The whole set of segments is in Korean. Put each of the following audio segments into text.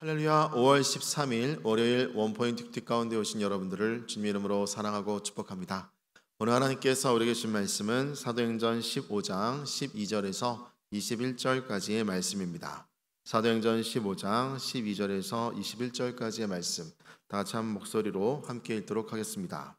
할렐루야 5월 13일 월요일 원포인트 큐티 가운데 오신 여러분들을 주님의 이름으로 사랑하고 축복합니다. 오늘 하나님께서 우리에게 주신 말씀은 사도행전 15장 12절에서 21절까지의 말씀입니다. 사도행전 15장 12절에서 21절까지의 말씀 다 같이 한 목소리로 함께 읽도록 하겠습니다.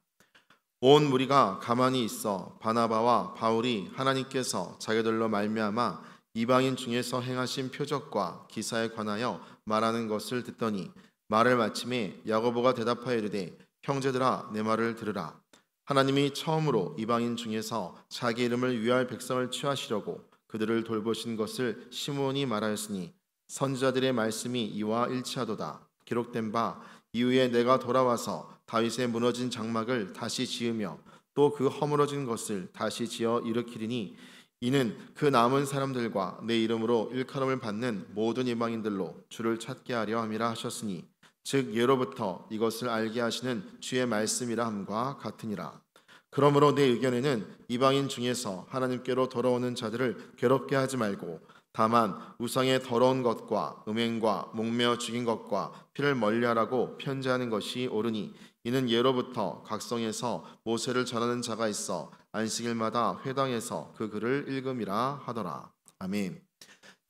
온 무리가 가만히 있어 바나바와 바울이 하나님께서 자기들로 말미암아 이방인 중에서 행하신 표적과 기사에 관하여 말하는 것을 듣더니 말을 마침에 야고보가 대답하여 이르되 형제들아 내 말을 들으라 하나님이 처음으로 이방인 중에서 자기 이름을 위할 백성을 취하시려고 그들을 돌보신 것을 시므온이 말하였으니 선지자들의 말씀이 이와 일치하도다 기록된 바 이후에 내가 돌아와서 다윗의 무너진 장막을 다시 지으며 또 그 허물어진 것을 다시 지어 일으키리니 이는 그 남은 사람들과 내 이름으로 일컬음을 받는 모든 이방인들로 주를 찾게 하려 함이라 하셨으니 즉 예로부터 이것을 알게 하시는 주의 말씀이라 함과 같으니라. 그러므로 내 의견에는 이방인 중에서 하나님께로 돌아오는 자들을 괴롭게 하지 말고 다만 우상의 더러운 것과 음행과 목매어 죽인 것과 피를 멀리하라고 편지하는 것이 옳으니 이는 예로부터 각성에서 모세를 전하는 자가 있어 안식일마다 회당에서 그 글을 읽음이라 하더라. 아멘.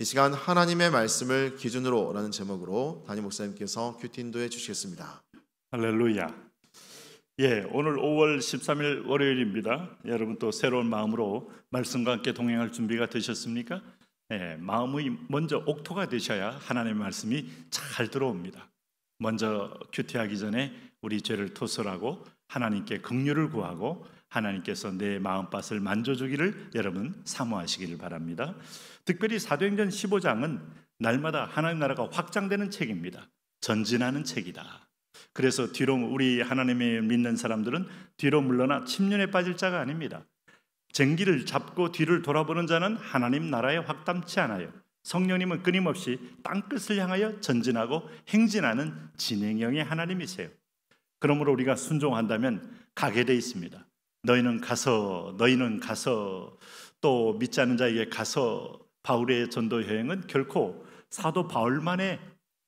이 시간 하나님의 말씀을 기준으로라는 제목으로 다니 목사님께서 큐티 인도해 주시겠습니다. 할렐루야. 예, 오늘 5월 13일 월요일입니다. 여러분 또 새로운 마음으로 말씀과 함께 동행할 준비가 되셨습니까? 예, 마음의 먼저 옥토가 되셔야 하나님의 말씀이 잘 들어옵니다. 먼저 큐티하기 전에 우리 죄를 토설하고 하나님께 긍휼을 구하고 하나님께서 내 마음밭을 만져주기를 여러분 사모하시기를 바랍니다. 특별히 사도행전 15장은 날마다 하나님 나라가 확장되는 책입니다. 전진하는 책이다. 그래서 뒤로 우리 하나님의 믿는 사람들은 뒤로 물러나 침륜에 빠질 자가 아닙니다. 쟁기를 잡고 뒤를 돌아보는 자는 하나님 나라에 확담치 않아요. 성령님은 끊임없이 땅끝을 향하여 전진하고 행진하는 진행형의 하나님이세요. 그러므로 우리가 순종한다면 가게 돼 있습니다. 너희는 가서 너희는 가서 또 믿지 않는 자에게 가서 바울의 전도 여행은 결코 사도 바울만의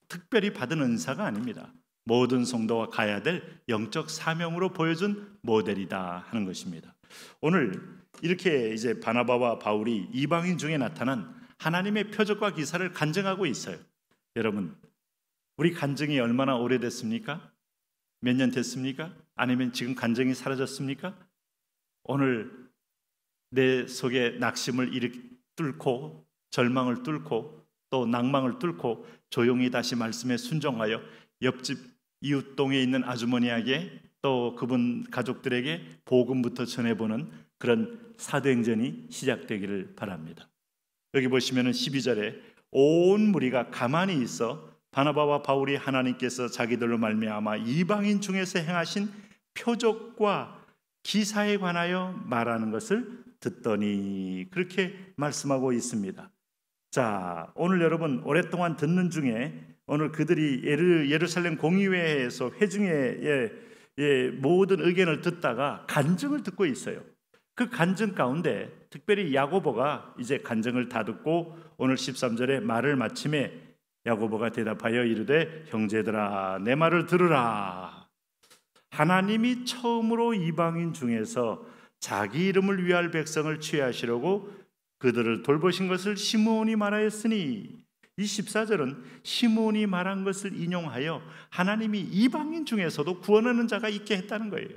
특별히 받은 은사가 아닙니다. 모든 성도가 가야 될 영적 사명으로 보여준 모델이다 하는 것입니다. 오늘 이렇게 이제 바나바와 바울이 이방인 중에 나타난 하나님의 표적과 기사를 간증하고 있어요. 여러분, 우리 간증이 얼마나 오래됐습니까? 몇 년 됐습니까? 아니면 지금 간증이 사라졌습니까? 오늘 내 속에 낙심을 뚫고 절망을 뚫고 또 낭망을 뚫고 조용히 다시 말씀에 순종하여 옆집 이웃동에 있는 아주머니에게 또 그분 가족들에게 복음부터 전해보는 그런 사도행전이 시작되기를 바랍니다. 여기 보시면은 12절에 온 무리가 가만히 있어 바나바와 바울이 하나님께서 자기들로 말미암아 이방인 중에서 행하신 표적과 기사에 관하여 말하는 것을 듣더니 그렇게 말씀하고 있습니다. 자, 오늘 여러분 오랫동안 듣는 중에 오늘 그들이 예루, 예루살렘 공의회에서 회중에 예, 모든 의견을 듣다가 간증을 듣고 있어요. 그 간증 가운데 특별히 야고보가 이제 간증을 다 듣고 오늘 13절에 말을 마침에 야고보가 대답하여 이르되 형제들아 내 말을 들으라 하나님이 처음으로 이방인 중에서 자기 이름을 위할 백성을 취하시려고 그들을 돌보신 것을 시므온이 말하였으니 이 14절은 시몬이 말한 것을 인용하여 하나님이 이방인 중에서도 구원하는 자가 있게 했다는 거예요.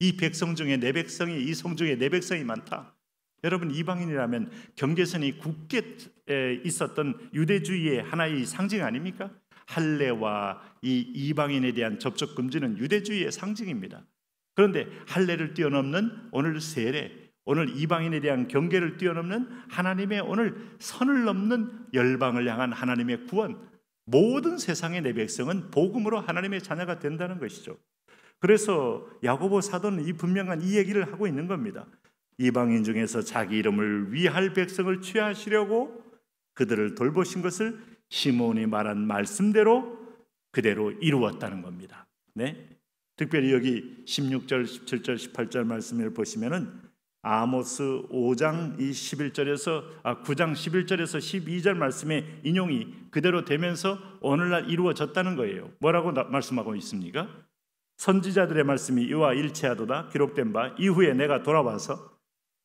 이 백성 중에 내 백성이 이 성 중에 내 백성이 많다. 여러분 이방인이라면 경계선이 굳게 있었던 유대주의의 하나의 상징 아닙니까? 할례와 이 이방인에 대한 접촉 금지는 유대주의의 상징입니다. 그런데 할례를 뛰어넘는 오늘 세례 오늘 이방인에 대한 경계를 뛰어넘는 하나님의 오늘 선을 넘는 열방을 향한 하나님의 구원 모든 세상의 내 백성은 복음으로 하나님의 자녀가 된다는 것이죠. 그래서 야고보 사도는 이 분명한 이 얘기를 하고 있는 겁니다. 이방인 중에서 자기 이름을 위할 백성을 취하시려고 그들을 돌보신 것을 시몬이 말한 말씀대로 그대로 이루었다는 겁니다. 네. 특별히 여기 16절, 17절, 18절 말씀을 보시면은 아모스 5장 2 1절에서아 9장 11절에서 12절 말씀의 인용이 그대로 되면서 오늘날 이루어졌다는 거예요. 뭐라고 나, 말씀하고 있습니까? 선지자들의 말씀이 이와 일치하도다 기록된 바 이후에 내가 돌아와서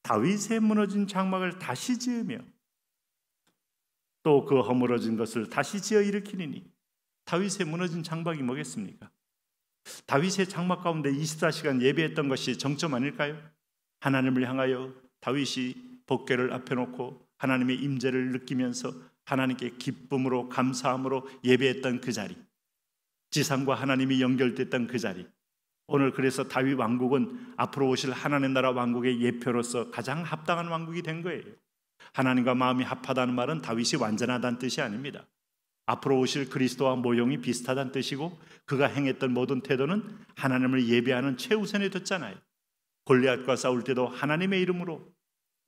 다윗의 무너진 장막을 다시 지으며 또 그 허물어진 것을 다시 지어 일으키니 다윗의 무너진 장막이 뭐겠습니까? 다윗의 장막 가운데 24시간 예배했던 것이 정점 아닐까요? 하나님을 향하여 다윗이 복개를 앞에 놓고 하나님의 임재를 느끼면서 하나님께 기쁨으로 감사함으로 예배했던 그 자리 지상과 하나님이 연결됐던 그 자리 오늘 그래서 다윗 왕국은 앞으로 오실 하나님 나라 왕국의 예표로서 가장 합당한 왕국이 된 거예요. 하나님과 마음이 합하다는 말은 다윗이 완전하다는 뜻이 아닙니다. 앞으로 오실 그리스도와 모형이 비슷하다는 뜻이고 그가 행했던 모든 태도는 하나님을 예배하는 최우선에 뒀잖아요. 골리앗과 싸울 때도 하나님의 이름으로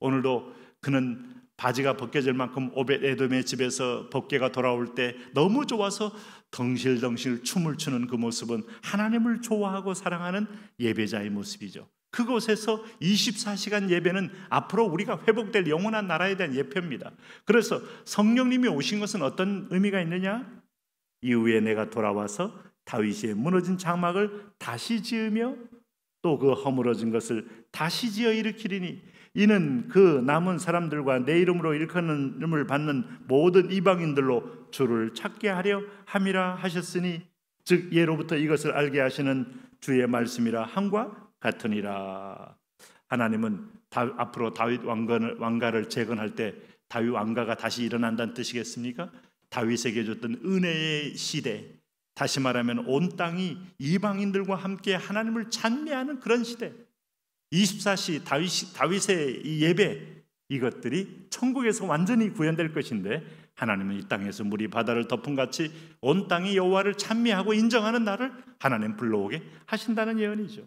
오늘도 그는 바지가 벗겨질 만큼 오베 에돔의 집에서 벗계가 돌아올 때 너무 좋아서 덩실덩실 춤을 추는 그 모습은 하나님을 좋아하고 사랑하는 예배자의 모습이죠. 그곳에서 24시간 예배는 앞으로 우리가 회복될 영원한 나라에 대한 예표입니다. 그래서 성령님이 오신 것은 어떤 의미가 있느냐? 이후에 내가 돌아와서 다윗의 무너진 장막을 다시 지으며 또그 허물어진 것을 다시 지어 일으키리니 이는 그 남은 사람들과 내 이름으로 일컫는 이름을 받는 모든 이방인들로 주를 찾게 하려 함이라 하셨으니 즉 예로부터 이것을 알게 하시는 주의 말씀이라 함과 같으니라 하나님은 다, 앞으로 다윗 왕건을, 왕가를 재건할 때 다윗 왕가가 다시 일어난다는 뜻이겠습니까? 다윗에게 줬던 은혜의 시대 다시 말하면 온 땅이 이방인들과 함께 하나님을 찬미하는 그런 시대. 24시 다윗, 다윗의 예배 이것들이 천국에서 완전히 구현될 것인데 하나님은 이 땅에서 물이 바다를 덮은 같이 온 땅이 여호와를 찬미하고 인정하는 날을 하나님 불러오게 하신다는 예언이죠.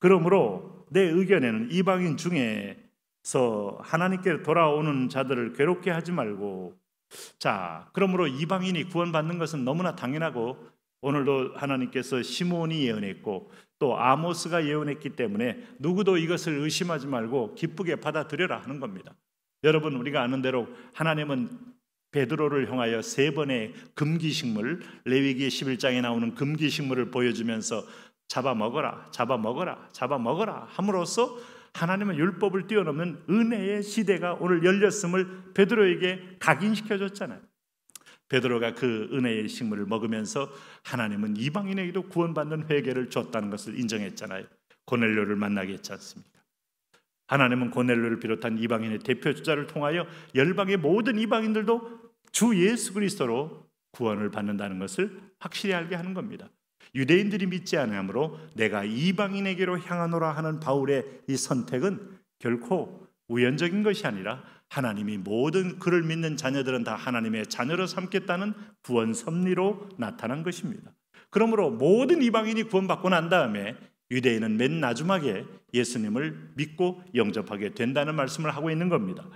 그러므로 내 의견에는 이방인 중에서 하나님께 돌아오는 자들을 괴롭게 하지 말고 자, 그러므로 이방인이 구원받는 것은 너무나 당연하고 오늘도 하나님께서 시몬이 예언했고 또 아모스가 예언했기 때문에 누구도 이것을 의심하지 말고 기쁘게 받아들여라 하는 겁니다. 여러분 우리가 아는 대로 하나님은 베드로를 향하여 세 번의 금기식물 레위기 11장에 나오는 금기식물을 보여주면서 잡아먹어라 잡아먹어라 잡아먹어라 함으로써 하나님의 율법을 뛰어넘는 은혜의 시대가 오늘 열렸음을 베드로에게 각인시켜 줬잖아요. 베드로가 그 은혜의 식물을 먹으면서 하나님은 이방인에게도 구원받는 회개를 줬다는 것을 인정했잖아요. 고넬료를 만나게 했지 않습니까? 하나님은 고넬료를 비롯한 이방인의 대표 주자를 통하여 열방의 모든 이방인들도 주 예수 그리스도로 구원을 받는다는 것을 확실히 알게 하는 겁니다. 유대인들이 믿지 않으므로 내가 이방인에게로 향하노라 하는 바울의 이 선택은 결코 우연적인 것이 아니라 하나님이 모든 그를 믿는 자녀들은 다 하나님의 자녀로 삼겠다는 구원 섭리로 나타난 것입니다. 그러므로 모든 이방인이 구원받고 난 다음에 유대인은 맨 마지막에 예수님을 믿고 영접하게 된다는 말씀을 하고 있는 겁니다.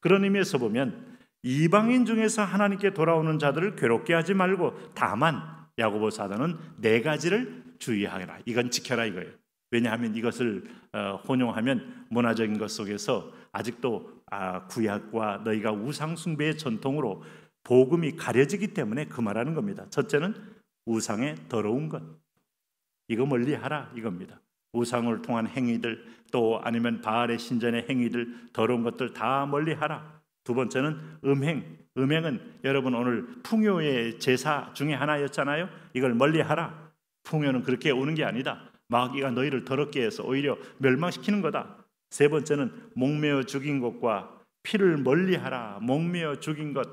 그런 의미에서 보면 이방인 중에서 하나님께 돌아오는 자들을 괴롭게 하지 말고 다만 야고보 사도는 네 가지를 주의하라. 이건 지켜라 이거예요. 왜냐하면 이것을 어, 혼용하면 문화적인 것 속에서 아직도 아, 구약과 너희가 우상 숭배의 전통으로 복음이 가려지기 때문에 그 말하는 겁니다. 첫째는 우상의 더러운 것. 이거 멀리하라 이겁니다. 우상을 통한 행위들 또 아니면 바알의 신전의 행위들 더러운 것들 다 멀리하라. 두 번째는 음행. 음행은 여러분 오늘 풍요의 제사 중에 하나였잖아요. 이걸 멀리하라. 풍요는 그렇게 오는 게 아니다. 마귀가 너희를 더럽게 해서 오히려 멸망시키는 거다. 세 번째는 목매어 죽인 것과 피를 멀리하라. 목매어 죽인 것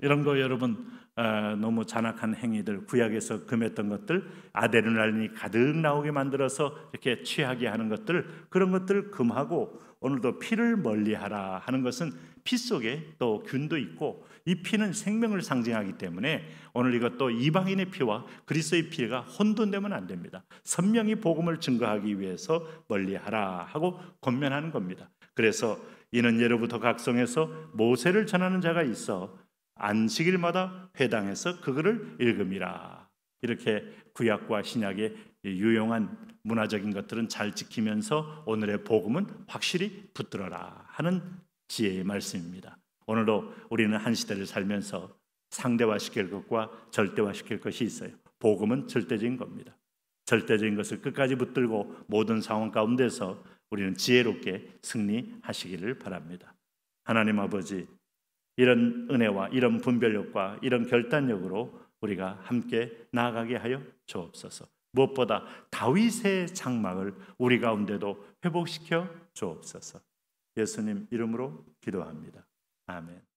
이런 거 여러분 어, 너무 잔악한 행위들 구약에서 금했던 것들 아데르날린이 가득 나오게 만들어서 이렇게 취하게 하는 것들 그런 것들 금하고 오늘도 피를 멀리하라 하는 것은 피 속에 또 균도 있고 이 피는 생명을 상징하기 때문에 오늘 이것도 이방인의 피와 그리스도의 피가 혼돈되면 안 됩니다. 선명히 복음을 증거하기 위해서 멀리하라 하고 권면하는 겁니다. 그래서 이는 예로부터 각성해서 모세를 전하는 자가 있어 안식일마다 회당에서 그거를 읽음이라. 이렇게 구약과 신약의 유용한 문화적인 것들은 잘 지키면서 오늘의 복음은 확실히 붙들어라 하는 지혜의 말씀입니다. 오늘도 우리는 한 시대를 살면서 상대화시킬 것과 절대화시킬 것이 있어요. 복음은 절대적인 겁니다. 절대적인 것을 끝까지 붙들고 모든 상황 가운데서 우리는 지혜롭게 승리하시기를 바랍니다. 하나님 아버지, 이런 은혜와 이런 분별력과 이런 결단력으로 우리가 함께 나아가게 하여 주옵소서. 무엇보다 다윗의 장막을 우리 가운데도 회복시켜 주옵소서. 예수님 이름으로 기도합니다. 아멘.